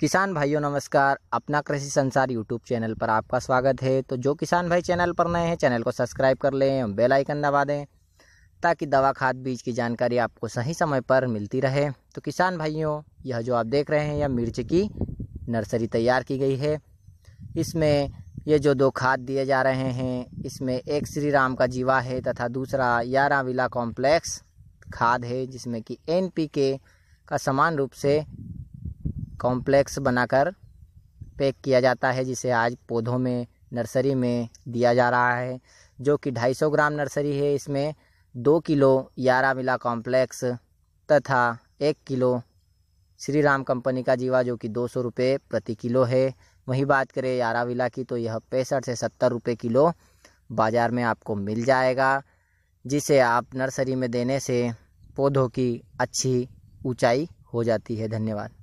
किसान भाइयों नमस्कार अपना कृषि संसार यूट्यूब चैनल पर आपका स्वागत है तो जो किसान भाई चैनल पर नए हैं चैनल को सब्सक्राइब कर लें बेल आइकन दबा दें ताकि दवा खाद बीज की जानकारी आपको सही समय पर मिलती रहे तो किसान भाइयों यह जो आप देख रहे हैं यह मिर्च की नर्सरी तैयार की गई है इसमें ये जो दो खाद दिए जा रहे हैं इसमें एक श्री राम का जीवा है तथा दूसरा याराविला कॉम्प्लेक्स खाद है जिसमें कि एन का समान रूप से कॉम्प्लेक्स बनाकर पैक किया जाता है जिसे आज पौधों में नर्सरी में दिया जा रहा है जो कि 250 ग्राम नर्सरी है इसमें दो किलो यारा मिला कॉम्प्लेक्स तथा एक किलो श्री राम कंपनी का जीवा जो कि दो सौ रुपये प्रति किलो है वहीं बात करें यारा विला की तो यह पैंसठ से सत्तर रुपये किलो बाज़ार में आपको मिल जाएगा जिसे आप नर्सरी में देने से पौधों की अच्छी ऊंचाई हो जाती है धन्यवाद